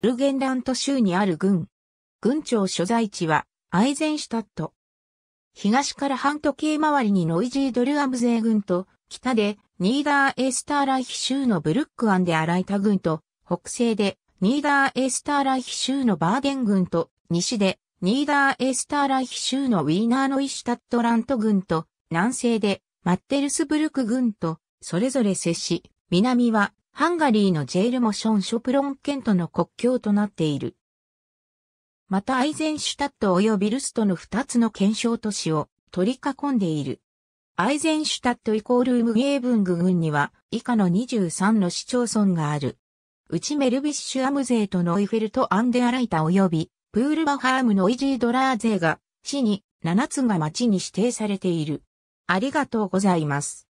ルゲンラント州にある郡。郡庁所在地はアイゼンシュタット。東から半時計回りにノイジードルアムゼー郡と、北でニーダーエースターライヒ州のブルックアンでアライタ郡と、北西でニーダーエースターライヒ州のバーデン郡と、西でニーダーエースターライヒ州のウィーナーノイシュタットラント郡と、南西でマッテルスブルク郡と、それぞれ接し、南はハンガリーのジェールモション・ショプロン県との国境となっている。またアイゼンシュタット及びルストの2つの検証都市を取り囲んでいる。アイゼンシュタットイコールウムゲーブング郡には以下の23の市町村がある。うちメルビッシュアムゼーとノイフェルト・アンデアライタ及びプールバハームのイジードラーゼーが市に7つが町に指定されている。ありがとうございます。